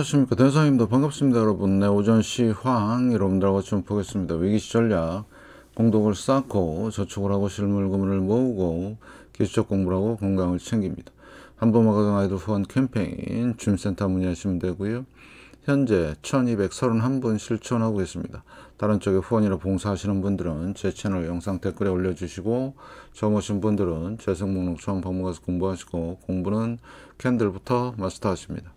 안녕하십니까 대사입니다 반갑습니다 여러분 네 오전 시황 여러분들하고 좀 보겠습니다 위기시 전략 공덕을 쌓고 저축을 하고 실물금을 모으고 기술적 공부를 하고 건강을 챙깁니다 한번마가정 아이들 후원 캠페인 줌센터 문의하시면 되고요 현재 1231분 실천하고 있습니다 다른 쪽에 후원이나 봉사하시는 분들은 제 채널 영상 댓글에 올려주시고 처음 오신 분들은 재생 목록 처음 방문가서 공부하시고 공부는 캔들부터 마스터하십니다.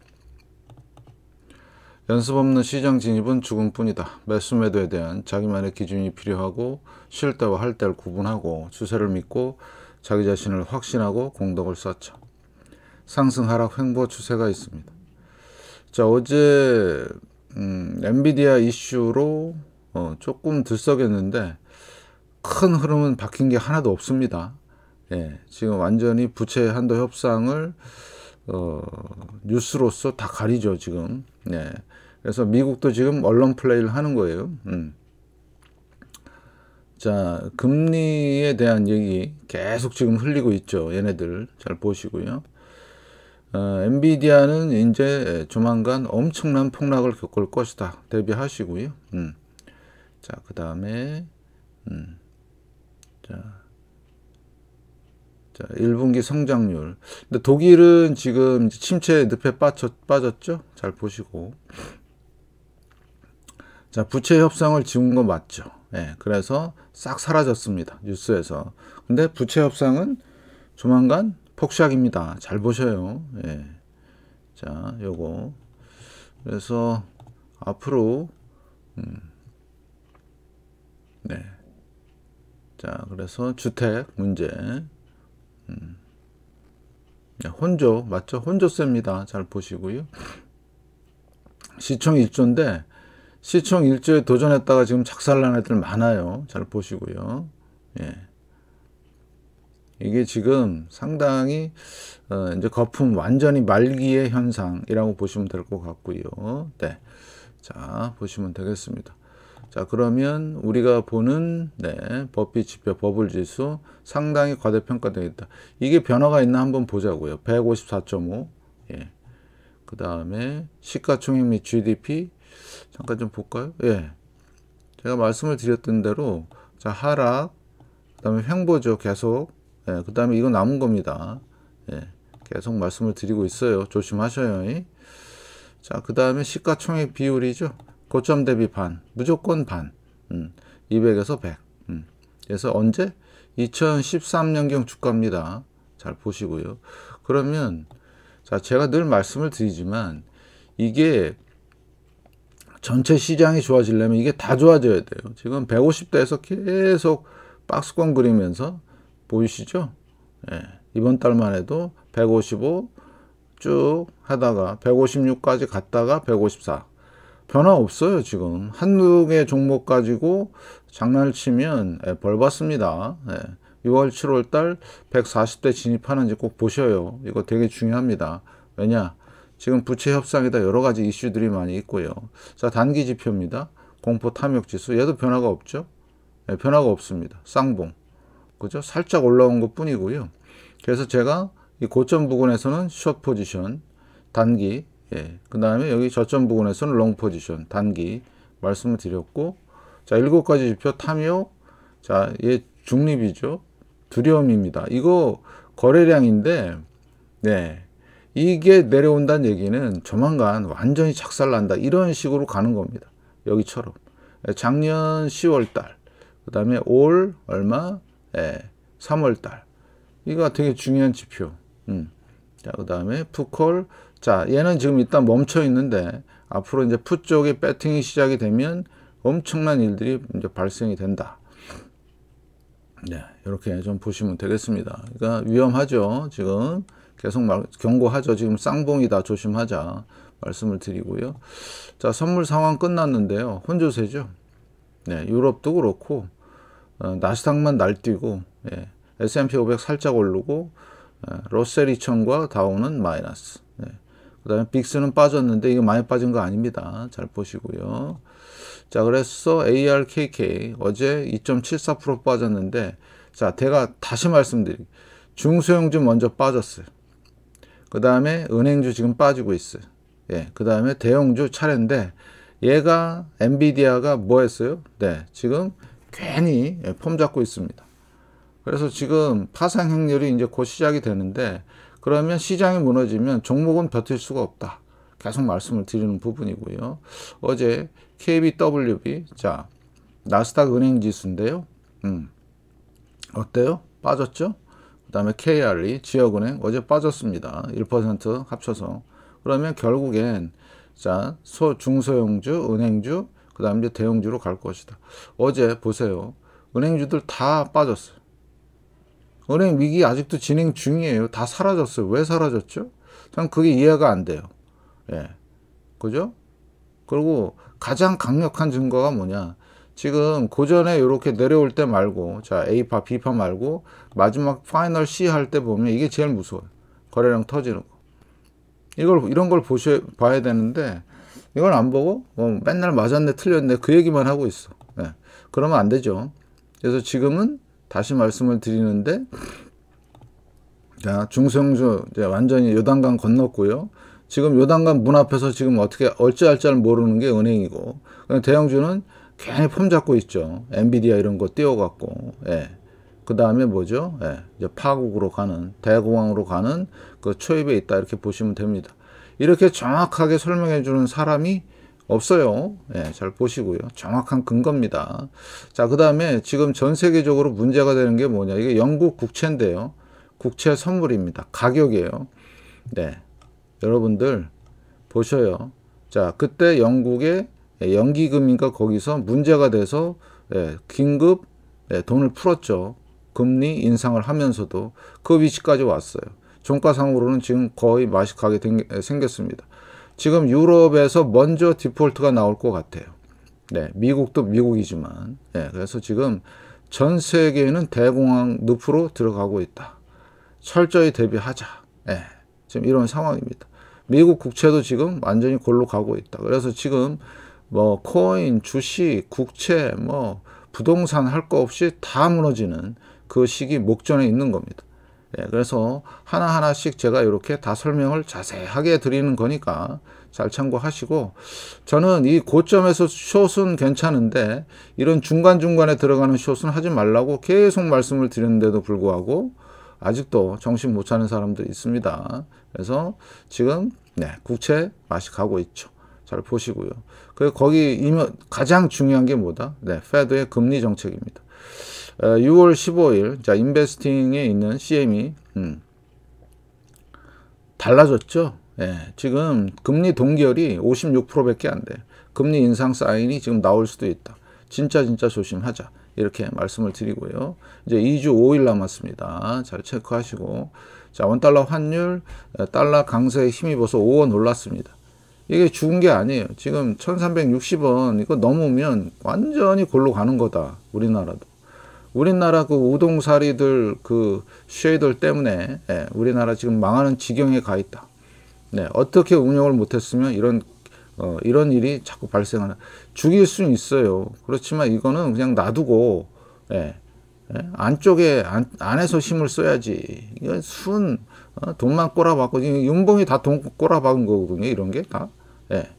연습 없는 시장 진입은 죽음뿐이다. 매수 매도에 대한 자기만의 기준이 필요하고 쉴 때와 할 때를 구분하고 주세를 믿고 자기 자신을 확신하고 공덕을 쌓죠. 상승 하락 횡보 추세가 있습니다. 자 어제 음, 엔비디아 이슈로 어, 조금 들썩였는데 큰 흐름은 바뀐 게 하나도 없습니다. 예, 지금 완전히 부채 한도 협상을 어, 뉴스로서 다 가리죠 지금. 네. 그래서 미국도 지금 언론 플레이를 하는 거예요. 음. 자 금리에 대한 얘기 계속 지금 흘리고 있죠. 얘네들 잘 보시고요. 어, 엔비디아는 이제 조만간 엄청난 폭락을 겪을 것이다. 대비하시고요. 음. 자, 그 다음에, 음. 자. 자, 1분기 성장률. 근데 독일은 지금 침체 늪에 빠졌, 빠졌죠? 잘 보시고. 자, 부채 협상을 지운 건 맞죠. 예, 그래서 싹 사라졌습니다. 뉴스에서. 근데 부채 협상은 조만간 폭삭입니다잘 보셔요. 예. 자, 요거. 그래서 앞으로, 음, 네. 자, 그래서 주택 문제. 음. 혼조 맞죠? 혼조세니다잘 보시고요. 시총 1조인데 시총 1조에 도전했다가 지금 작살난 애들 많아요. 잘 보시고요. 예. 이게 지금 상당히 어, 이제 거품 완전히 말기의 현상이라고 보시면 될 것 같고요. 네. 자, 보시면 되겠습니다. 자 그러면 우리가 보는 네, 버피 지표 버블 지수 상당히 과대평가되어 있다 이게 변화가 있나 한번 보자고요 154.5 예. 그 다음에 시가총액 및 GDP 잠깐 좀 볼까요 예 제가 말씀을 드렸던 대로 자 하락 그 다음에 횡보죠 계속 예, 그 다음에 이거 남은 겁니다 예, 계속 말씀을 드리고 있어요 조심하셔요 자그 다음에 시가총액 비율이죠 고점 대비 반, 무조건 반. 200에서 음, 100. 음, 그래서 언제? 2013년경 주가입니다. 잘 보시고요. 그러면 자, 제가 늘 말씀을 드리지만 이게 전체 시장이 좋아지려면 이게 다 좋아져야 돼요. 지금 150대에서 계속 박스권 그리면서 보이시죠? 예, 이번 달만 해도 155 쭉 하다가 156까지 갔다가 154 변화 없어요 지금 한두 개 종목 가지고 장난을 치면 예, 벌 받습니다 6월 예. 7월 달 140대 진입하는지 꼭 보셔요 이거 되게 중요합니다 왜냐 지금 부채 협상이다 여러 가지 이슈들이 많이 있고요 자 단기 지표입니다 공포 탐욕 지수 얘도 변화가 없죠 예, 변화가 없습니다 쌍봉 그죠 살짝 올라온 것 뿐이고요 그래서 제가 이 고점 부근에서는 숏 포지션 단기 예. 그 다음에 여기 저점 부근에서는 롱 포지션, 단기 말씀을 드렸고, 자, 일곱 가지 지표 탐요, 자, 얘 중립이죠. 두려움입니다. 이거 거래량인데, 네. 이게 내려온다는 얘기는 조만간 완전히 착살난다. 이런 식으로 가는 겁니다. 여기처럼. 예, 작년 10월 달, 그 다음에 올, 얼마? 예, 3월 달. 이거 되게 중요한 지표. 음. 자, 그 다음에 푸콜 자, 얘는 지금 일단 멈춰 있는데 앞으로 이제 풋 쪽에 배팅이 시작이 되면 엄청난 일들이 이제 발생이 된다. 네, 이렇게 좀 보시면 되겠습니다. 그러니까 위험하죠. 지금 계속 말, 경고하죠. 지금 쌍봉이다. 조심하자. 말씀을 드리고요. 자, 선물 상황 끝났는데요. 혼조세죠. 네, 유럽도 그렇고 어, 나스닥만 날뛰고 예, S&P 500 살짝 오르고 예, 러셀 2000과 다우는 마이너스. 그 다음에 빅스는 빠졌는데 이거 많이 빠진 거 아닙니다. 잘 보시고요. 자 그래서 ARKK 어제 2.74% 빠졌는데 자 제가 다시 말씀드릴게요. 중소형주 먼저 빠졌어요. 그 다음에 은행주 지금 빠지고 있어요. 예, 그 다음에 대형주 차례인데 얘가 엔비디아가 뭐 했어요? 네, 지금 괜히 예, 폼 잡고 있습니다. 그래서 지금 파상 행렬이 이제 곧 시작이 되는데 그러면 시장이 무너지면 종목은 버틸 수가 없다. 계속 말씀을 드리는 부분이고요. 어제 KBWB 자 나스닥 은행 지수인데요. 음. 어때요? 빠졌죠? 그 다음에 KRE 지역은행 어제 빠졌습니다. 1% 합쳐서 그러면 결국엔 자 소, 중소형주, 은행주, 그 다음에 대형주로 갈 것이다. 어제 보세요. 은행주들 다 빠졌어요. 은행 위기 아직도 진행 중이에요. 다 사라졌어요. 왜 사라졌죠? 참 그게 이해가 안 돼요. 예. 그죠? 그리고 가장 강력한 증거가 뭐냐? 지금 고전에 이렇게 내려올 때 말고 자 A파 B파 말고 마지막 파이널 C 할 때 보면 이게 제일 무서워요. 거래량 터지는 거. 이걸 이런 걸 보셔 봐야 되는데 이걸 안 보고 뭐 맨날 맞았네 틀렸네 그 얘기만 하고 있어. 예. 그러면 안 되죠. 그래서 지금은 다시 말씀을 드리는데 자, 중성주 이제 완전히 요단강 건넜고요. 지금 요단강 문 앞에서 지금 어떻게 얼찌할 줄 모르는 게 은행이고 대형주는 괜히 폼 잡고 있죠. 엔비디아 이런 거 띄워갖고 예. 그 다음에 뭐죠? 예. 이제 파국으로 가는 대공황으로 가는 그 초입에 있다 이렇게 보시면 됩니다. 이렇게 정확하게 설명해 주는 사람이 없어요. 예, 잘 보시고요. 정확한 근거입니다. 자, 그 다음에 지금 전 세계적으로 문제가 되는 게 뭐냐. 이게 영국 국채인데요. 국채 선물입니다. 가격이에요. 네. 여러분들, 보셔요. 자, 그때 영국의 예, 연기금인가 거기서 문제가 돼서 예, 긴급 예, 돈을 풀었죠. 금리 인상을 하면서도 그 위치까지 왔어요. 종가상으로는 지금 거의 마식하게 된, 예, 생겼습니다. 지금 유럽에서 먼저 디폴트가 나올 것 같아요. 네, 미국도 미국이지만, 네, 그래서 지금 전 세계에는 대공황 늪으로 들어가고 있다. 철저히 대비하자. 네, 지금 이런 상황입니다. 미국 국채도 지금 완전히 골로 가고 있다. 그래서 지금 뭐 코인, 주식, 국채, 뭐 부동산 할 거 없이 다 무너지는 그 시기 목전에 있는 겁니다. 네, 그래서 하나하나씩 제가 이렇게 다 설명을 자세하게 드리는 거니까 잘 참고하시고 저는 이 고점에서 숏은 괜찮은데 이런 중간중간에 들어가는 숏은 하지 말라고 계속 말씀을 드렸는데도 불구하고 아직도 정신 못 차는 사람들 있습니다. 그래서 지금 네, 국채 맛이 가고 있죠. 잘 보시고요. 그 거기 가장 중요한 게 뭐다? 네, 페드의 금리 정책입니다. 6월 어, 15일 자 인베스팅에 있는 CME 음, 달라졌죠. 예, 지금 금리 동결이 56%밖에 안 돼. 금리 인상 사인이 지금 나올 수도 있다. 진짜 진짜 조심하자. 이렇게 말씀을 드리고요. 이제 2주 5일 남았습니다. 잘 체크하시고 자 원달러 환율 어, 달러 강세에 힘입어서 5원 올랐습니다. 이게 죽은 게 아니에요. 지금 1360원 이거 넘으면 완전히 골로 가는 거다. 우리나라도. 우리나라 그 우동사리들 그 쉐이들 때문에 예, 우리나라 지금 망하는 지경에 가 있다. 네, 어떻게 운영을 못했으면 이런 어, 이런 일이 자꾸 발생하는 죽일 수는 있어요. 그렇지만 이거는 그냥 놔두고 예, 예, 안쪽에 안, 안에서 힘을 써야지. 이건 순 어, 돈만 꼬라박고 윤봉이 다 돈 꼬라박은 거거든요. 이런 게 다. 예.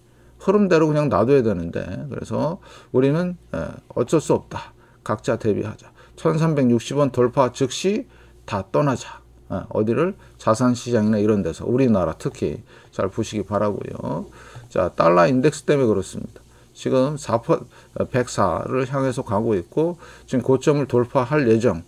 흐름대로 그냥 놔둬야 되는데 그래서 우리는 어, 어쩔 수 없다. 각자 대비하자. 1360원 돌파 즉시 다 떠나자. 어, 어디를 자산시장이나 이런 데서 우리나라 특히 잘 보시기 바라고요. 자 달러 인덱스 때문에 그렇습니다. 지금 4퍼, 104를 향해서 가고 있고 지금 고점을 돌파할 예정.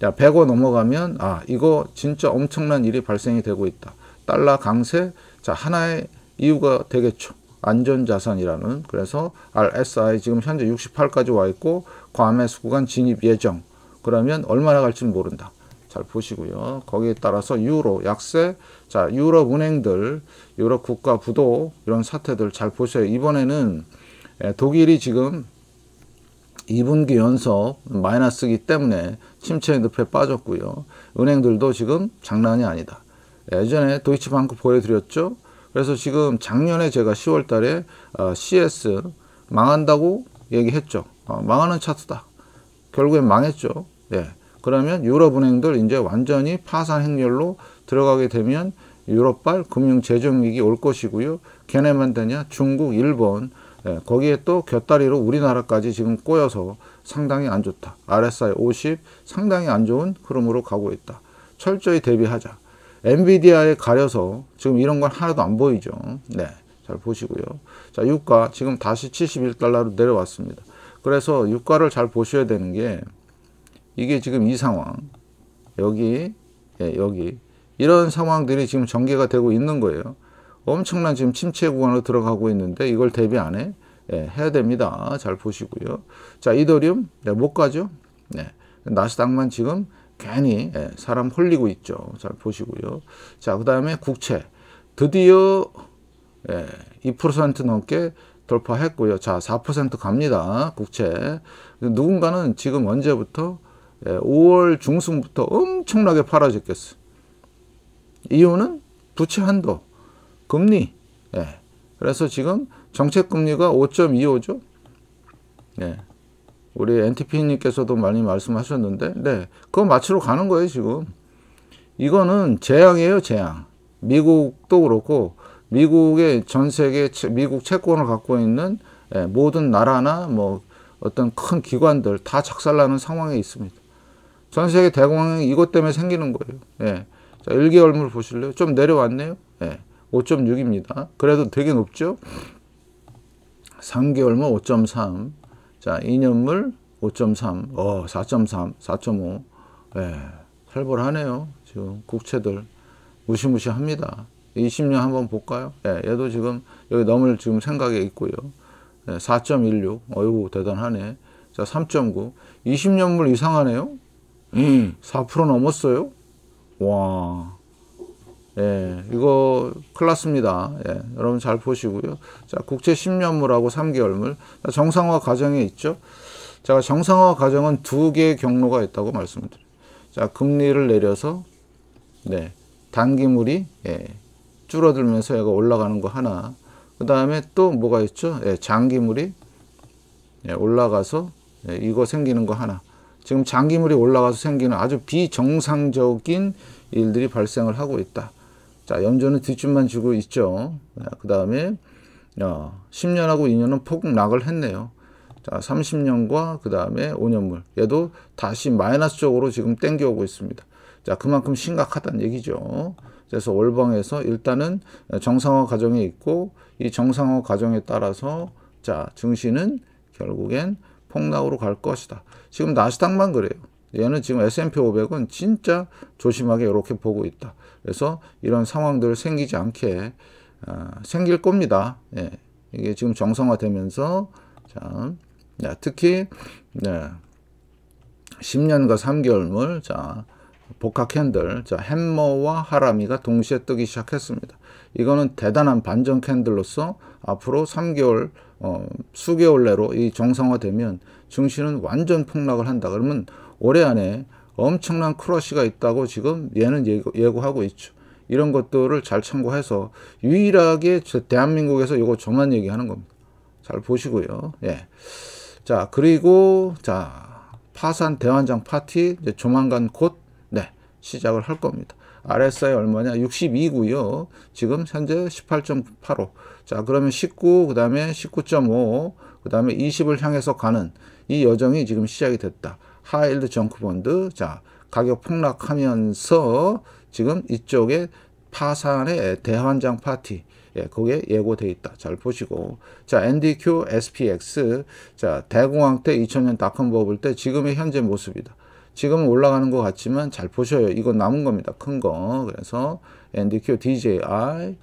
자1 0 0원 넘어가면 아 이거 진짜 엄청난 일이 발생이 되고 있다. 달러 강세 자 하나의 이유가 되겠죠. 안전자산이라는 그래서 RSI 지금 현재 68까지 와 있고 과매수 구간 진입 예정 그러면 얼마나 갈지 모른다. 잘 보시고요. 거기에 따라서 유로 약세, 자 유럽 은행들, 유럽 국가 부도 이런 사태들 잘 보세요. 이번에는 예, 독일이 지금 2분기 연속 마이너스기 때문에 침체인 늪에 빠졌고요. 은행들도 지금 장난이 아니다. 예전에 도이치방크 보여드렸죠. 그래서 지금 작년에 제가 10월 달에 CS 어, 망한다고 얘기했죠. 어, 망하는 차트다. 결국엔 망했죠. 예. 그러면 유럽은행들 이제 완전히 파산 행렬로 들어가게 되면 유럽발 금융 재정 위기 올 것이고요. 걔네만 되냐? 중국, 일본. 예. 거기에 또 곁다리로 우리나라까지 지금 꼬여서 상당히 안 좋다. RSI 50 상당히 안 좋은 흐름으로 가고 있다. 철저히 대비하자. 엔비디아에 가려서 지금 이런 건 하나도 안 보이죠. 네. 잘 보시고요. 자, 유가 지금 다시 71달러로 내려왔습니다. 그래서 유가를 잘 보셔야 되는 게 이게 지금 이 상황 여기 예, 여기 이런 상황들이 지금 전개가 되고 있는 거예요. 엄청난 지금 침체 구간으로 들어가고 있는데 이걸 대비 안 해? 예, 해야 됩니다. 잘 보시고요. 자, 이더리움 네, 못 가죠. 네. 나스닥만 지금 괜히 예, 사람 홀리고 있죠. 잘 보시고요. 자, 그다음에 국채 드디어 예, 2% 넘게 돌파했고요. 자, 4% 갑니다. 국채. 누군가는 지금 언제부터 5월 예, 중순부터 엄청나게 팔아졌겠어. 이유는 부채 한도, 금리. 예, 그래서 지금 정책금리가 5.25죠. 예, 우리 NTP님께서도 많이 말씀하셨는데, 네, 그거 맞추러 가는 거예요, 지금. 이거는 재앙이에요, 재앙. 미국도 그렇고, 미국의 전 세계, 미국 채권을 갖고 있는 예, 모든 나라나 뭐 어떤 큰 기관들 다 작살나는 상황에 있습니다. 전 세계 대공황이 이것 때문에 생기는 거예요. 예. 자, 1개월물 보실래요? 좀 내려왔네요. 예. 5.6입니다. 그래도 되게 높죠? 3개월물 5.3. 자, 2년물 5.3. 어, 4.3, 4.5. 예. 살벌하네요. 지금 국채들 무시무시합니다. 20년 한번 볼까요? 예, 얘도 지금 여기 넘을 지금 생각에 있고요. 예, 4.16. 어이구 대단하네. 자, 3.9. 20년물 이상하네요. 4% 음. 넘었어요. 와. 예, 이거 클났습니다. 예, 여러분 잘 보시고요. 자, 국채 10년물하고 3개월물. 자, 정상화 과정에 있죠. 자, 정상화 과정은 두 개의 경로가 있다고 말씀드려요. 자, 금리를 내려서 네, 단기물이 예, 줄어들면서 얘가 올라가는 거 하나. 그 다음에 또 뭐가 있죠? 예, 장기물이 예, 올라가서 예, 이거 생기는 거 하나. 지금 장기물이 올라가서 생기는 아주 비정상적인 일들이 발생을 하고 있다. 자, 연조는 뒷줄만 주고 있죠. 그 다음에 10년하고 어, 2년은 폭락을 했네요. 자, 30년과 그 다음에 5년물. 얘도 다시 마이너스 쪽으로 지금 땡겨오고 있습니다. 자, 그만큼 심각하다는 얘기죠. 그래서 월방에서 일단은 정상화 과정에 있고 이 정상화 과정에 따라서 자, 증시는 결국엔 폭락으로 갈 것이다. 지금 나스닥만 그래요. 얘는 지금 S&P 500은 진짜 조심하게 이렇게 보고 있다. 그래서 이런 상황들 생기지 않게 어, 생길 겁니다. 예, 이게 지금 정상화되면서 자, 야, 특히 네, 10년과 3개월물 자 복합 캔들 자 햄머와 하라미가 동시에 뜨기 시작했습니다. 이거는 대단한 반전 캔들로서 앞으로 3개월 어, 수개월 내로 이 정상화되면 증시는 완전 폭락을 한다. 그러면 올해 안에 엄청난 크러쉬가 있다고 지금 얘는 예고, 하고 있죠. 이런 것들을 잘 참고해서 유일하게 대한민국에서 이거 저만 얘기하는 겁니다. 잘 보시고요. 예. 자, 그리고 자, 파산 대환장 파티 이제 조만간 곧 네, 시작을 할 겁니다. RSI 얼마냐? 6 2구요 지금 현재 18.85. 자, 그러면 19, 그다음에 19.5, 그다음에 20을 향해서 가는 이 여정이 지금 시작이 됐다. 하일드 정크 본드. 자, 가격 폭락하면서 지금 이쪽에 파산의 대환장 파티. 예, 거기에 예고돼 있다. 잘 보시고. 자, NDQ, SPX. 자, 대공황 때 2000년 닷컴 버블 때 지금의 현재 모습이다. 지금 올라가는 것 같지만 잘 보셔요. 이건 남은 겁니다. 큰 거. 그래서 NDQ DJI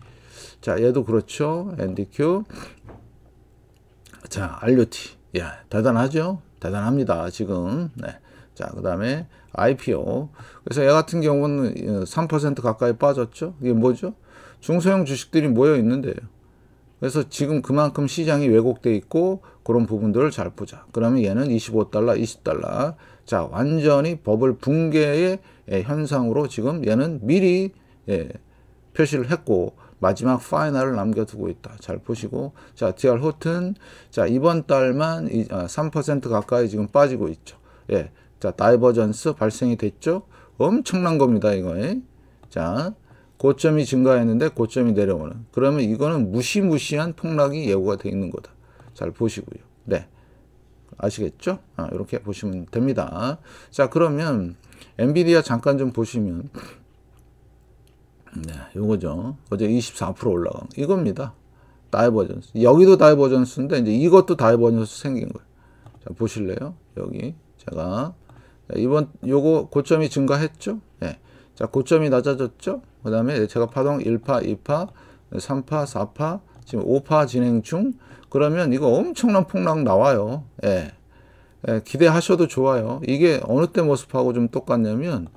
자 얘도 그렇죠. NDQ 자 RUT 예 대단하죠. 대단합니다. 지금 네. 자그 다음에 IPO 그래서 얘 같은 경우는 3% 어, 가까이 빠졌죠. 이게 뭐죠? 중소형 주식들이 모여 있는데요. 그래서 지금 그만큼 시장이 왜곡돼 있고 그런 부분들을 잘 보자. 그러면 얘는 25달러, 20달러 자, 완전히 법을 붕괴의 예, 현상으로 지금 얘는 미리 예, 표시를 했고 마지막 파이널을 남겨두고 있다. 잘 보시고 자, DR 호튼 자, 이번 달만 3% 아, 가까이 지금 빠지고 있죠. 예. 자, 다이버전스 발생이 됐죠. 엄청난 겁니다, 이거. 에 자, 고점이 증가했는데 고점이 내려오는. 그러면 이거는 무시무시한 폭락이 예고가 되어 있는 거다. 잘 보시고요. 네. 아시겠죠? 아, 이렇게 보시면 됩니다. 자, 그러면 엔비디아 잠깐 좀 보시면 네, 요거죠. 어제 24% 올라간 이겁니다. 다이버전스. 여기도 다이버전스인데 이제 이것도 다이버전스 생긴 거예요. 자, 보실래요? 여기 제가 이번 요거 고점이 증가했죠? 네. 자, 고점이 낮아졌죠? 그다음에 제가 파동 1파, 2파, 3파, 4파, 지금 5파 진행 중. 그러면 이거 엄청난 폭락 나와요. 예. 예, 기대하셔도 좋아요. 이게 어느 때 모습하고 좀 똑같냐면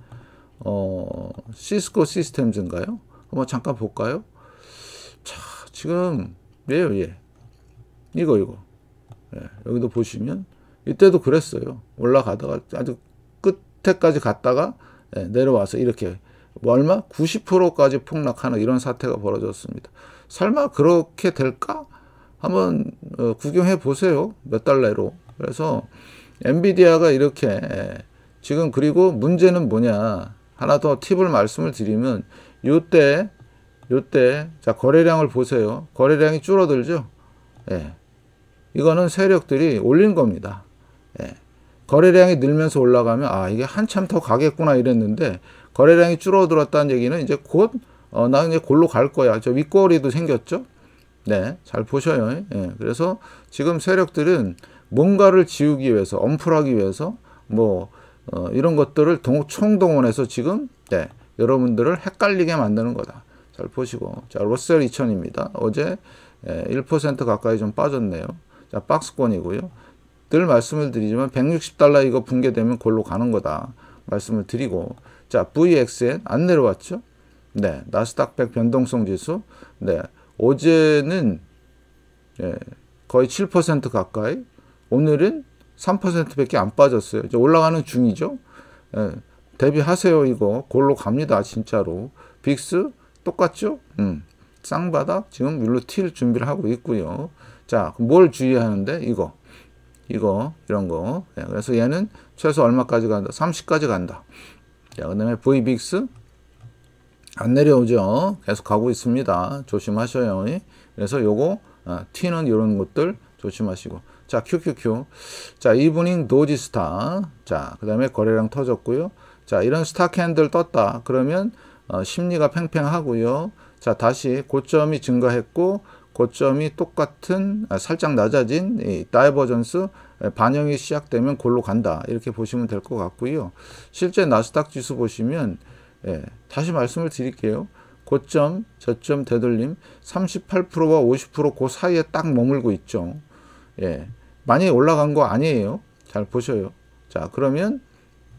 어, 시스코 시스템즈인가요? 한번 잠깐 볼까요? 자, 지금 왜요 예. 이거 이거. 예, 여기도 보시면 이때도 그랬어요. 올라가다가 아주 끝에까지 갔다가 예, 내려와서 이렇게 얼마? 90%까지 폭락하는 이런 사태가 벌어졌습니다. 설마 그렇게 될까? 한번 어, 구경해 보세요. 몇 달내로 그래서 엔비디아가 이렇게 예, 지금 그리고 문제는 뭐냐. 하나 더 팁을 말씀을 드리면 요때 요때 자 거래량을 보세요. 거래량이 줄어들죠. 예. 이거는 세력들이 올린 겁니다. 예. 거래량이 늘면서 올라가면 아 이게 한참 더 가겠구나 이랬는데 거래량이 줄어들었다는 얘기는 이제 곧나 어, 이제 골로 갈 거야. 저 윗거리도 생겼죠. 네, 잘 보셔요. 예, 그래서 지금 세력들은 뭔가를 지우기 위해서, 엄플하기 위해서 뭐 어, 이런 것들을 동, 총동원해서 지금 네, 여러분들을 헷갈리게 만드는 거다. 잘 보시고 자 러셀 2000입니다. 어제 예, 1% 가까이 좀 빠졌네요. 자 박스권이고요. 늘 말씀을 드리지만 160달러 이거 붕괴되면 골로 가는 거다 말씀을 드리고 자 VXN 안 내려왔죠? 네 나스닥 100 변동성 지수 네 어제는 예, 거의 7% 가까이, 오늘은 3%밖에 안 빠졌어요. 이제 올라가는 중이죠. 예, 대비하세요 이거 골로 갑니다 진짜로. 빅스 똑같죠? 음, 쌍바닥 지금 윌로 틸 준비를 하고 있고요. 자, 뭘 주의하는데 이거, 이거 이런 거. 예, 그래서 얘는 최소 얼마까지 간다? 30까지 간다. 자, 그 다음에 V 빅스 안 내려오죠. 계속 가고 있습니다. 조심하셔요. 예? 그래서 요거 아, 어, 튀는 이런 것들 조심하시고 자 QQQ 자 이브닝 도지스타 자 그 다음에 거래량 터졌고요 자 이런 스타 캔들 떴다 그러면 어, 심리가 팽팽하고요 자 다시 고점이 증가했고 고점이 똑같은 아, 살짝 낮아진 이 다이버전스 반영이 시작되면 골로 간다 이렇게 보시면 될 것 같고요 실제 나스닥 지수 보시면 예, 다시 말씀을 드릴게요. 고점, 저점 되돌림 38%와 50%그 사이에 딱 머물고 있죠. 예, 많이 올라간 거 아니에요. 잘 보셔요. 자, 그러면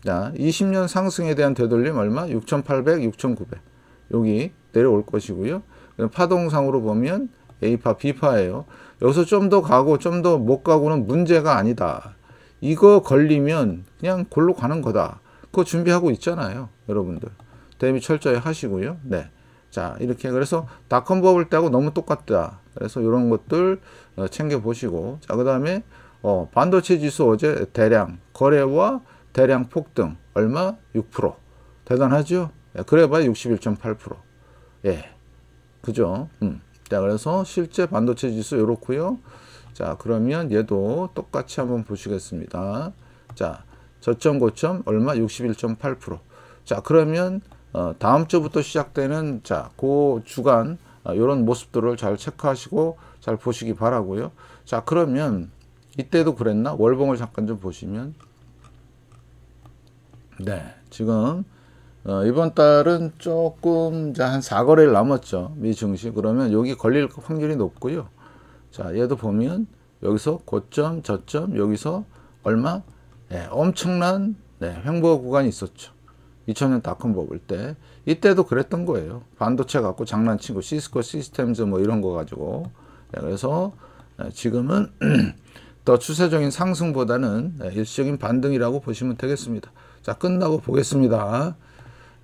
자, 20년 상승에 대한 되돌림 얼마? 6,800, 6,900. 여기 내려올 것이고요. 파동상으로 보면 A파, B파예요. 여기서 좀 더 가고 좀 더 못 가고는 문제가 아니다. 이거 걸리면 그냥 골로 가는 거다. 그거 준비하고 있잖아요. 여러분들. 대미 철저히 하시고요. 네. 자, 이렇게 그래서 닷컴 버블 때하고 너무 똑같다. 그래서 이런 것들 어, 챙겨 보시고 자, 그다음에 어, 반도체 지수 어제 대량 거래와 대량 폭등 얼마? 6% 대단하죠? 예, 그래봐야 61.8%예 그죠? 음. 자 그래서 실제 반도체 지수 요렇고요 자 그러면 얘도 똑같이 한번 보시겠습니다 자 저점 고점 얼마? 61.8%자 그러면 어, 다음 주부터 시작되는 자, 그 주간 이런 어, 모습들을 잘 체크하시고 잘 보시기 바라고요. 자, 그러면 이때도 그랬나? 월봉을 잠깐 좀 보시면 네, 지금 어, 이번 달은 조금 한 4거래일 남았죠. 미 증시. 그러면 여기 걸릴 확률이 높고요. 자, 얘도 보면 여기서 고점, 저점, 여기서 얼마? 네, 엄청난 네, 횡보 구간이 있었죠. 2000년 닷컴 버블 때 이때도 그랬던 거예요. 반도체 갖고 장난치고 시스코 시스템즈 뭐 이런 거 가지고 네, 그래서 네, 지금은 더 추세적인 상승보다는 네, 일시적인 반등이라고 보시면 되겠습니다. 자 끝나고 보겠습니다.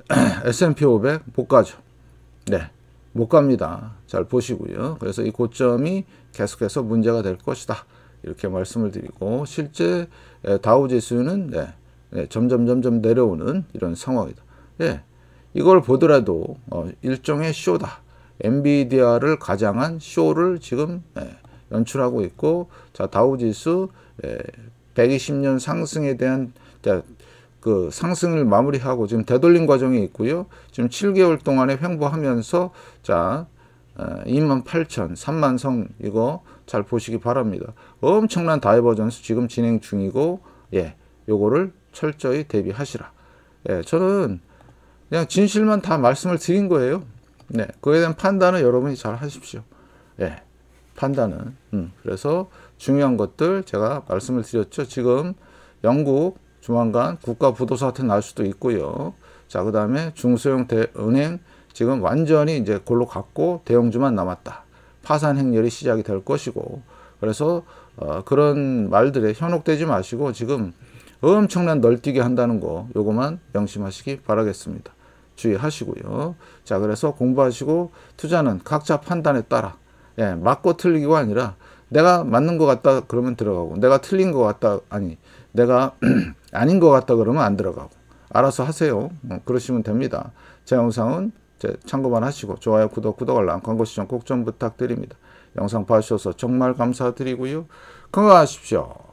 S&P 500 못 가죠. 네, 못 갑니다. 잘 보시고요. 그래서 이 고점이 계속해서 문제가 될 것이다. 이렇게 말씀을 드리고 실제 다우지수는 네, 예, 점점 점점 내려오는 이런 상황이다. 예, 이걸 보더라도 어, 일종의 쇼다. 엔비디아를 가장한 쇼를 지금 예, 연출하고 있고 자 다우지수 예, 120년 상승에 대한 자, 그 상승을 마무리하고 지금 되돌림 과정에 있고요. 지금 7개월 동안에 횡보하면서 자2 8 0 3만성 이거 잘 보시기 바랍니다. 엄청난 다이버전스 지금 진행 중이고 예, 요거를 철저히 대비하시라. 예, 저는 그냥 진실만 다 말씀을 드린 거예요. 네, 그에 대한 판단은 여러분이 잘 하십시오. 예, 판단은. 음, 그래서 중요한 것들 제가 말씀을 드렸죠. 지금 영국 조만간 국가 부도 사태 날 수도 있고요. 자, 그 다음에 중소형 대, 은행 지금 완전히 이제 골로 갔고 대형주만 남았다. 파산 행렬이 시작이 될 것이고. 그래서 어, 그런 말들에 현혹되지 마시고 지금 엄청난 널뛰게 한다는 거 요거만 명심하시기 바라겠습니다. 주의하시고요. 자 그래서 공부하시고 투자는 각자 판단에 따라 예, 맞고 틀리기가 아니라 내가 맞는 것 같다 그러면 들어가고 내가 틀린 것 같다 아니 내가 아닌 것 같다 그러면 안 들어가고 알아서 하세요. 어, 그러시면 됩니다. 제 영상은 제 참고만 하시고 좋아요, 구독, 구독, 알람, 광고 시청 꼭 좀 부탁드립니다. 영상 봐주셔서 정말 감사드리고요. 건강하십시오.